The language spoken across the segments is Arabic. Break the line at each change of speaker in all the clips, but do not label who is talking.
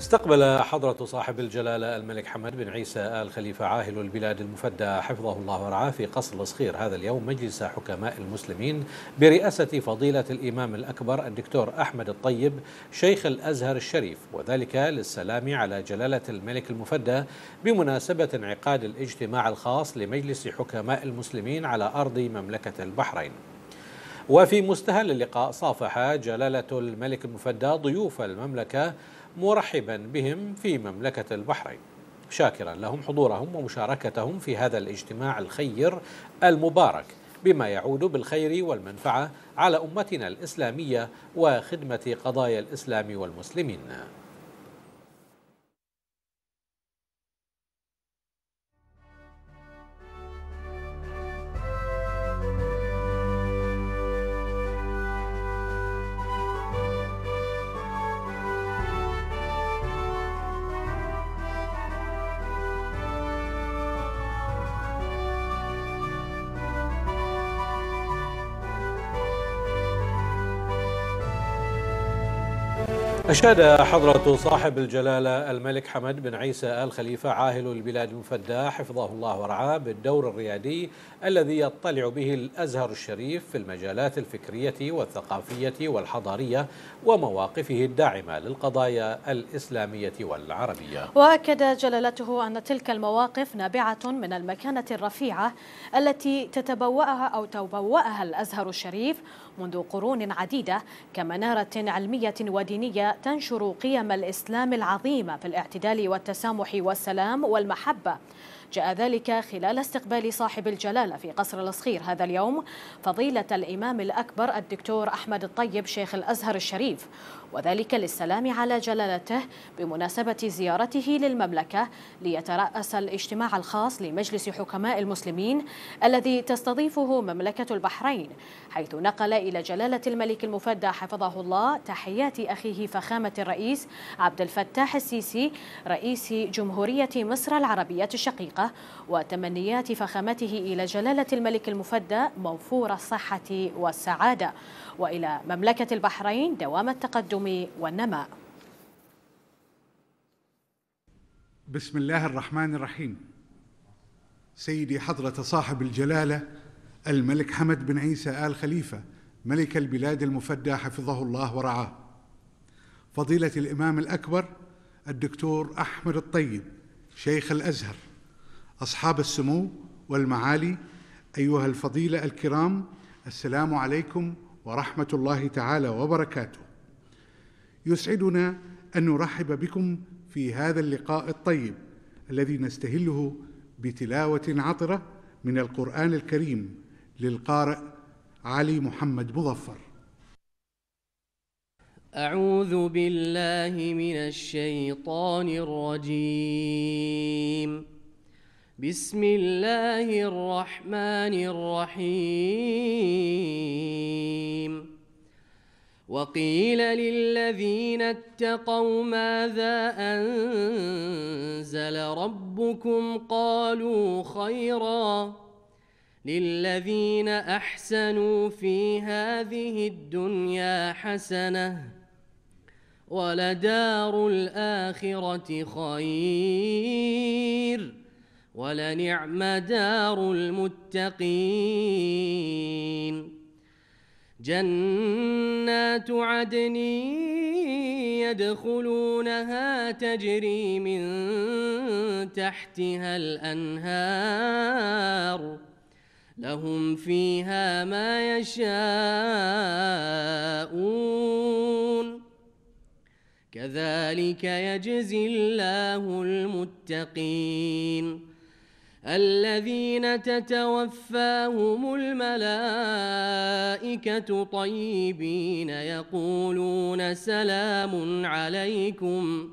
استقبل حضرة صاحب الجلالة الملك حمد بن عيسى آل خليفة عاهل البلاد المفدى حفظه الله ورعاه في قصر الصخير هذا اليوم مجلس حكماء المسلمين برئاسة فضيلة الإمام الأكبر الدكتور أحمد الطيب شيخ الأزهر الشريف وذلك للسلام على جلالة الملك المفدى بمناسبة انعقاد الاجتماع الخاص لمجلس حكماء المسلمين على أرض مملكة البحرين وفي مستهل اللقاء صافح جلالة الملك المفدى ضيوف المملكة مرحبا بهم في مملكة البحرين شاكرا لهم حضورهم ومشاركتهم في هذا الاجتماع الخير المبارك بما يعود بالخير والمنفعة على أمتنا الإسلامية وخدمة قضايا الإسلام والمسلمين أشاد حضرة صاحب الجلالة الملك حمد بن عيسى آل خليفة عاهل البلاد المفدى حفظه الله ورعاه بالدور الريادي الذي يطلع به الأزهر الشريف في المجالات الفكرية والثقافية والحضارية ومواقفه الداعمة للقضايا الإسلامية والعربية
وأكد جلالته أن تلك المواقف نابعة من المكانة الرفيعة التي تتبوأها أو تبوأها الأزهر الشريف منذ قرون عديدة كمنارة علمية ودينية تنشر قيم الإسلام العظيمة في الاعتدال والتسامح والسلام والمحبة جاء ذلك خلال استقبال صاحب الجلالة في قصر الصخير هذا اليوم فضيلة الإمام الأكبر الدكتور أحمد الطيب شيخ الأزهر الشريف وذلك للسلام على جلالته بمناسبة زيارته للمملكة ليترأس الاجتماع الخاص لمجلس حكماء المسلمين الذي تستضيفه مملكة البحرين حيث نقل إلى جلالة الملك المفدى حفظه الله تحيات أخيه فخامة الرئيس عبد الفتاح السيسي رئيس جمهورية مصر العربية الشقيقة وتمنيات فخامته إلى جلالة الملك المفدى موفور الصحة والسعادة وإلى مملكة البحرين دوام التقدم التقدم والنماء
بسم الله الرحمن الرحيم سيدي حضرة صاحب الجلالة الملك حمد بن عيسى آل خليفة ملك البلاد المفدى حفظه الله ورعاه فضيلة الإمام الأكبر الدكتور أحمد الطيب شيخ الأزهر أصحاب السمو والمعالي أيها الفضيلة الكرام السلام عليكم ورحمة الله تعالى وبركاته يسعدنا أن نرحب بكم في هذا اللقاء الطيب الذي نستهله بتلاوة عطرة من القرآن الكريم للقارئ علي محمد مظفر
أعوذ بالله من الشيطان الرجيم بسم الله الرحمن الرحيم وقيل للذين اتقوا ماذا انزل ربكم قالوا خيرا للذين احسنوا في هذه الدنيا حسنه ولدار الاخره خير ولنعم دار المتقين جنات عدن يدخلونها تجري من تحتها الانهار لهم فيها ما يشاءون كذلك يجزي الله المتقين الذين تتوفاهم الملائكة طيبين يقولون سلام عليكم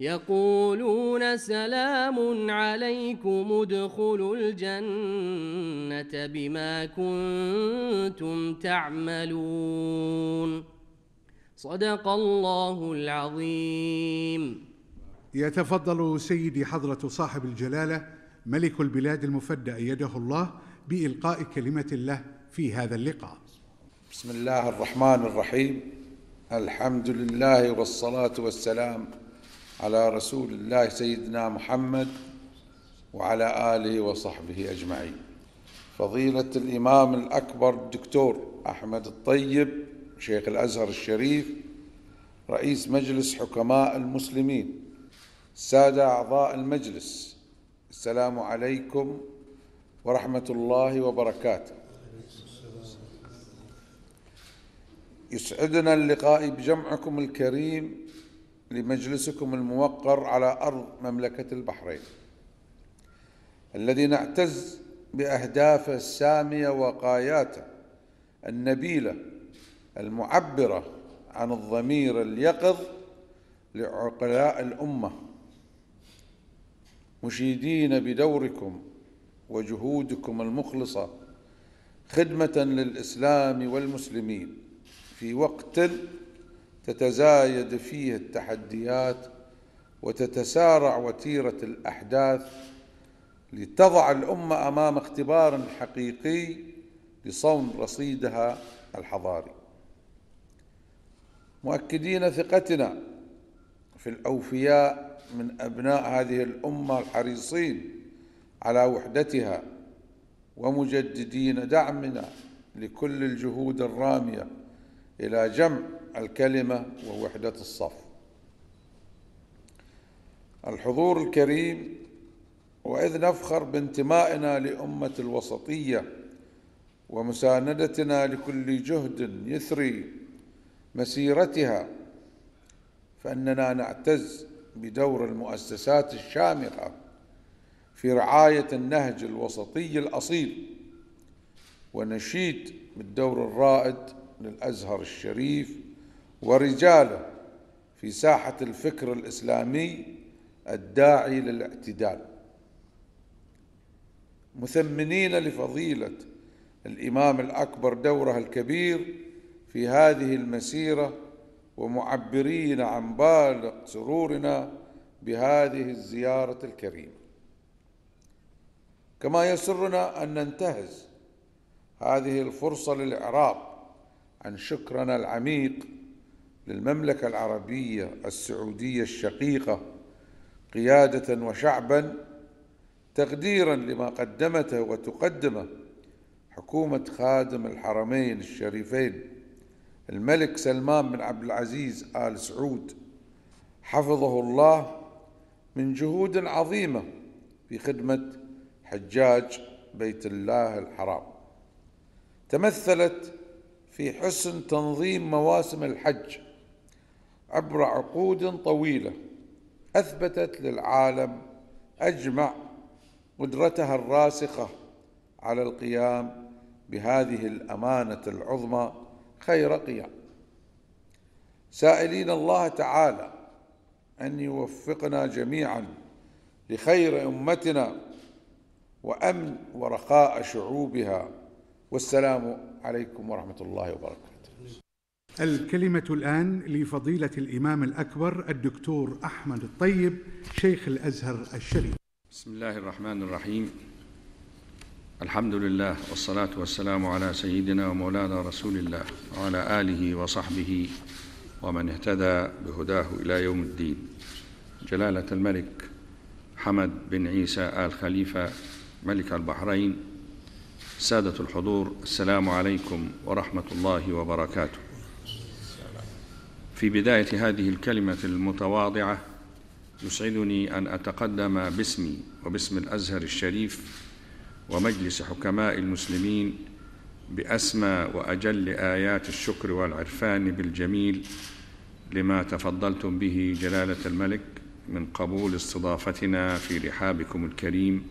يقولون سلام عليكم ادخلوا الجنة بما كنتم تعملون صدق الله العظيم
يتفضل سيدي حضرة صاحب الجلاله ملك البلاد المفدى أيده الله بإلقاء كلمة الله في هذا اللقاء
بسم الله الرحمن الرحيم الحمد لله والصلاة والسلام على رسول الله سيدنا محمد وعلى آله وصحبه أجمعين فضيلة الإمام الأكبر الدكتور أحمد الطيب شيخ الأزهر الشريف رئيس مجلس حكماء المسلمين سادة أعضاء المجلس السلام عليكم ورحمة الله وبركاته يسعدنا اللقاء بجمعكم الكريم لمجلسكم الموقر على أرض مملكة البحرين الذي نعتز بأهدافه السامية وقاياته النبيلة المعبرة عن الضمير اليقظ لعقلاء الامه مشيدين بدوركم وجهودكم المخلصه خدمه للاسلام والمسلمين في وقت تتزايد فيه التحديات وتتسارع وتيره الاحداث لتضع الامه امام اختبار حقيقي لصون رصيدها الحضاري مؤكدين ثقتنا في الاوفياء من أبناء هذه الأمة الحريصين على وحدتها ومجددين دعمنا لكل الجهود الرامية إلى جمع الكلمة ووحدة الصف الحضور الكريم وإذ نفخر بانتمائنا لأمة الوسطية ومساندتنا لكل جهد يثري مسيرتها فاننا نعتز بدور المؤسسات الشامخة في رعاية النهج الوسطي الأصيل ونشيد بالدور الرائد للأزهر الشريف ورجاله في ساحة الفكر الإسلامي الداعي للاعتدال مثمنين لفضيلة الإمام الأكبر دوره الكبير في هذه المسيرة ومعبرين عن بالغ سرورنا بهذه الزيارة الكريمة كما يسرنا أن ننتهز هذه الفرصة للإعراب عن شكرنا العميق للمملكة العربية السعودية الشقيقة قيادة وشعبا تقديرا لما قدمته وتقدمه حكومة خادم الحرمين الشريفين الملك سلمان بن عبد العزيز آل سعود حفظه الله من جهود عظيمة في خدمة حجاج بيت الله الحرام تمثلت في حسن تنظيم مواسم الحج عبر عقود طويلة أثبتت للعالم أجمع قدرتها الراسخة على القيام بهذه الأمانة العظمى خير قيام سائلين الله تعالى أن يوفقنا جميعا لخير أمتنا وأمن ورخاء شعوبها والسلام عليكم ورحمة الله وبركاته
الكلمة الآن لفضيلة الإمام الأكبر الدكتور أحمد الطيب شيخ الأزهر
الشريف بسم الله الرحمن الرحيم الحمد لله والصلاة والسلام على سيدنا ومولانا رسول الله وعلى آله وصحبه ومن اهتدى بهداه إلى يوم الدين جلالة الملك حمد بن عيسى آل خليفة ملك البحرين سادة الحضور السلام عليكم ورحمة الله وبركاته في بداية هذه الكلمة المتواضعة يسعدني أن أتقدم باسمي وباسم الأزهر الشريف ومجلس حكماء المسلمين بأسمى وأجل آيات الشكر والعرفان بالجميل لما تفضلتم به جلالة الملك من قبول استضافتنا في رحابكم الكريم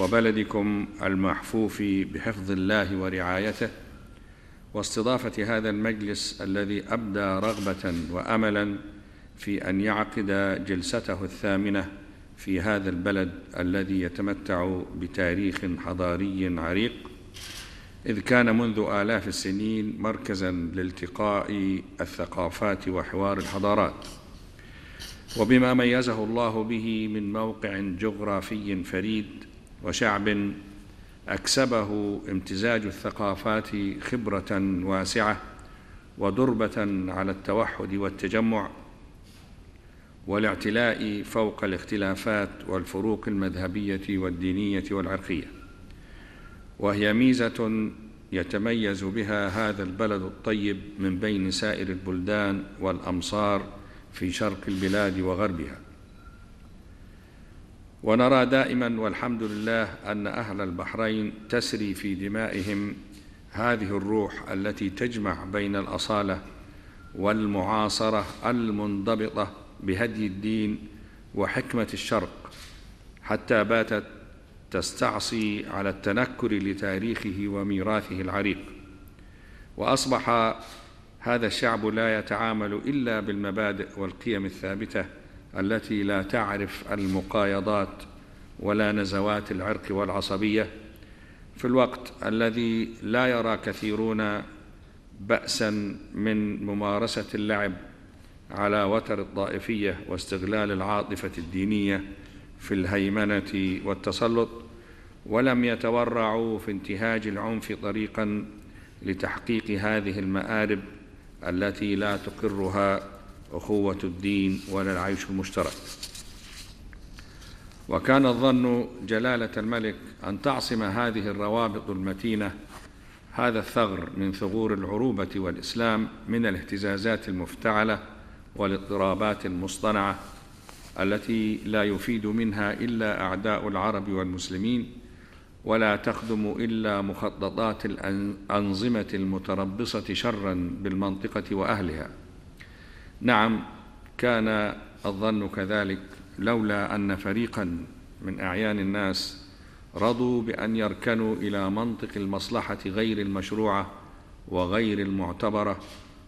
وبلدكم المحفوف بحفظ الله ورعايته واستضافة هذا المجلس الذي أبدى رغبة وأملا في أن يعقد جلسته الثامنة في هذا البلد الذي يتمتع بتاريخ حضاري عريق إذ كان منذ آلاف السنين مركزا لالتقاء الثقافات وحوار الحضارات وبما ميزه الله به من موقع جغرافي فريد وشعب أكسبه امتزاج الثقافات خبرة واسعة ودربة على التوحد والتجمع والاعتلاء فوق الاختلافات والفروق المذهبية والدينية والعرقية وهي ميزة يتميز بها هذا البلد الطيب من بين سائر البلدان والأمصار في شرق البلاد وغربها ونرى دائما والحمد لله أن أهل البحرين تسري في دمائهم هذه الروح التي تجمع بين الأصالة والمعاصرة المنضبطة بهدي الدين وحكمة الشرق حتى باتت تستعصي على التنكر لتاريخه وميراثه العريق وأصبح هذا الشعب لا يتعامل إلا بالمبادئ والقيم الثابتة التي لا تعرف المقايضات ولا نزوات العرق والعصبية في الوقت الذي لا يرى كثيرون بأسا من ممارسة اللعب على وتر الطائفية واستغلال العاطفة الدينية في الهيمنة والتسلط ولم يتورعوا في انتهاج العنف طريقا لتحقيق هذه المآرب التي لا تقرها أخوة الدين ولا العيش المشترك وكان الظن جلالة الملك أن تعصم هذه الروابط المتينة هذا الثغر من ثغور العروبة والإسلام من الاهتزازات المفتعلة والاضطرابات المصطنعه التي لا يفيد منها الا اعداء العرب والمسلمين ولا تخدم الا مخططات الانظمه المتربصه شرا بالمنطقه واهلها نعم كان الظن كذلك لولا ان فريقا من اعيان الناس رضوا بان يركنوا الى منطق المصلحه غير المشروعه وغير المعتبره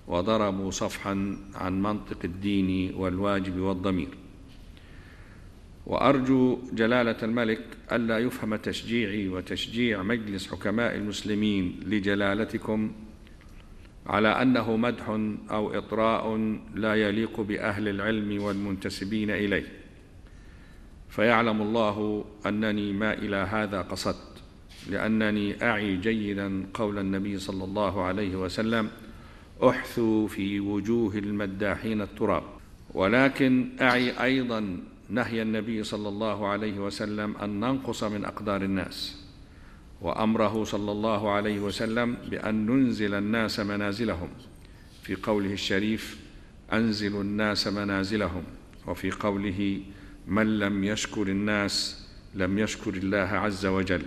وضربوا صفحا عن منطق الدين والواجب والضمير وارجو جلاله الملك الا يفهم تشجيعي وتشجيع مجلس حكماء المسلمين لجلالتكم على انه مدح او اطراء لا يليق باهل العلم والمنتسبين اليه فيعلم الله انني ما الى هذا قصدت لانني اعي جيدا قول النبي صلى الله عليه وسلم احثوا في وجوه المداحين التراب ولكن اعي ايضا نهي النبي صلى الله عليه وسلم ان ننقص من اقدار الناس وامره صلى الله عليه وسلم بان ننزل الناس منازلهم في قوله الشريف انزلوا الناس منازلهم وفي قوله من لم يشكر الناس لم يشكر الله عز وجل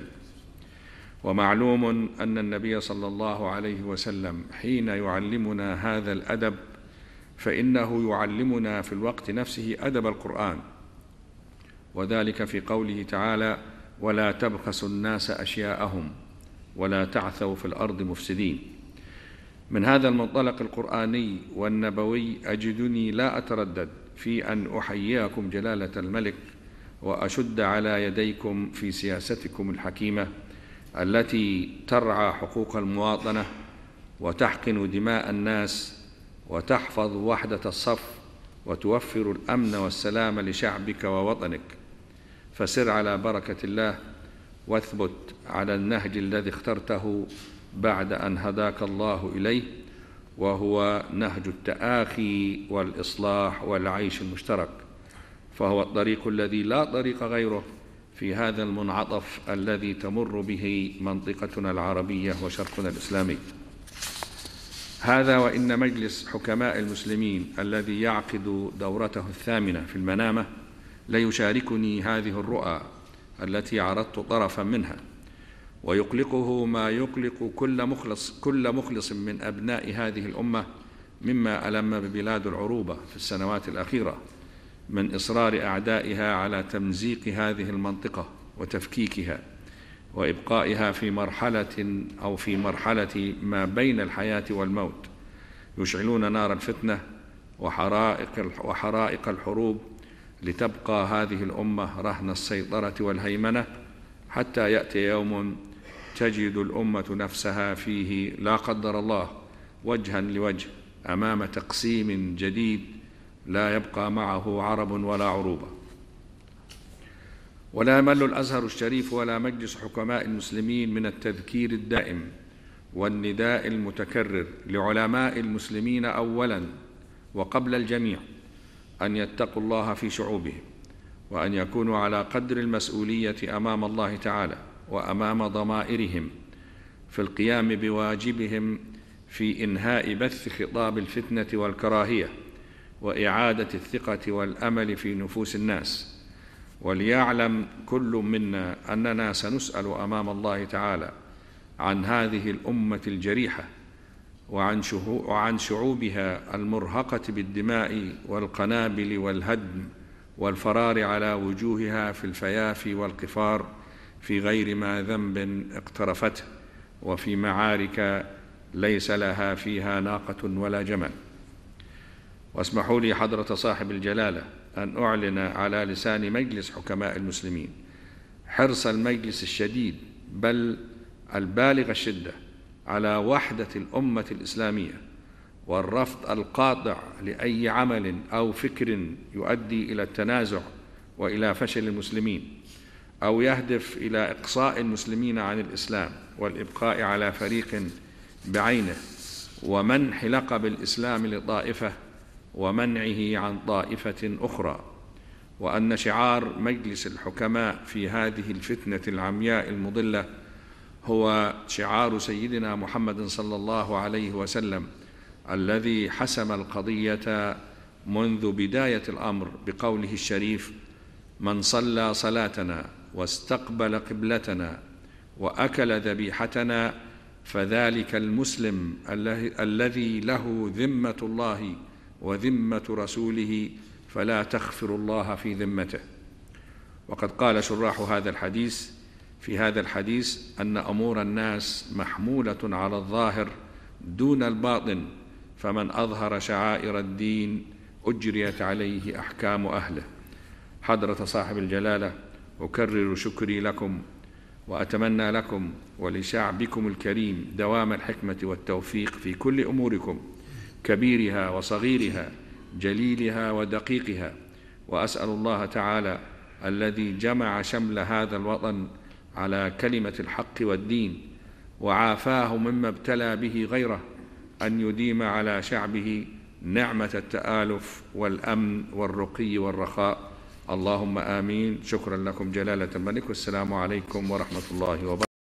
ومعلوم ان النبي صلى الله عليه وسلم حين يعلمنا هذا الادب فانه يعلمنا في الوقت نفسه ادب القران وذلك في قوله تعالى ولا تبخسوا الناس اشياءهم ولا تعثوا في الارض مفسدين من هذا المنطلق القراني والنبوي اجدني لا اتردد في ان احييكم جلاله الملك واشد على يديكم في سياستكم الحكيمه التي ترعى حقوق المواطنة وتحقن دماء الناس وتحفظ وحدة الصف وتوفر الأمن والسلام لشعبك ووطنك فسر على بركة الله واثبت على النهج الذي اخترته بعد أن هداك الله إليه وهو نهج التآخي والإصلاح والعيش المشترك فهو الطريق الذي لا طريق غيره في هذا المنعطف الذي تمر به منطقتنا العربية وشرقنا الإسلامي هذا وإن مجلس حكماء المسلمين الذي يعقد دورته الثامنة في المنامة ليشاركني هذه الرؤى التي عرضت طرفا منها ويقلقه ما يقلق كل مخلص كل مخلص من أبناء هذه الأمة مما ألم ببلاد العروبة في السنوات الأخيرة من إصرار أعدائها على تمزيق هذه المنطقة وتفكيكها وإبقائها في مرحلة أو في مرحلة ما بين الحياة والموت يشعلون نار الفتنة وحرائق وحرائق الحروب لتبقى هذه الأمة رهن السيطرة والهيمنة حتى يأتي يوم تجد الأمة نفسها فيه لا قدر الله وجها لوجه أمام تقسيم جديد لا يبقى معه عرب ولا عروبة ولا يمل الأزهر الشريف ولا مجلس حكماء المسلمين من التذكير الدائم والنداء المتكرر لعلماء المسلمين أولا وقبل الجميع أن يتقوا الله في شعوبهم وأن يكونوا على قدر المسؤولية أمام الله تعالى وأمام ضمائرهم في القيام بواجبهم في إنهاء بث خطاب الفتنة والكراهية وإعادة الثقة والأمل في نفوس الناس وليعلم كل منا أننا سنسأل أمام الله تعالى عن هذه الأمة الجريحة وعن, وعن شعوبها المرهقة بالدماء والقنابل والهدم والفرار على وجوهها في الفيافي والقفار في غير ما ذنب اقترفته وفي معارك ليس لها فيها ناقة ولا جمل واسمحوا لي حضرة صاحب الجلالة أن أعلن على لسان مجلس حكماء المسلمين حرص المجلس الشديد بل البالغ الشدة على وحدة الأمة الإسلامية والرفض القاطع لأي عمل أو فكر يؤدي إلى التنازع وإلى فشل المسلمين أو يهدف إلى إقصاء المسلمين عن الإسلام والإبقاء على فريق بعينه ومنح لقب الإسلام لطائفة ومنعه عن طائفة أخرى وأن شعار مجلس الحكماء في هذه الفتنة العمياء المضلة هو شعار سيدنا محمد صلى الله عليه وسلم الذي حسم القضية منذ بداية الأمر بقوله الشريف من صلى صلاتنا واستقبل قبلتنا وأكل ذبيحتنا فذلك المسلم الذي له ذمة الله وذمة رسوله فلا تخفر الله في ذمته وقد قال شراح هذا الحديث في هذا الحديث أن أمور الناس محمولة على الظاهر دون الباطن فمن أظهر شعائر الدين أجريت عليه أحكام أهله حضرة صاحب الجلالة أكرر شكري لكم وأتمنى لكم ولشعبكم الكريم دوام الحكمة والتوفيق في كل أموركم كبيرها وصغيرها جليلها ودقيقها واسال الله تعالى الذي جمع شمل هذا الوطن على كلمه الحق والدين وعافاه مما ابتلى به غيره ان يديم على شعبه نعمه التالف والامن والرقي والرخاء اللهم امين شكرا
لكم جلاله الملك والسلام عليكم ورحمه الله وبركاته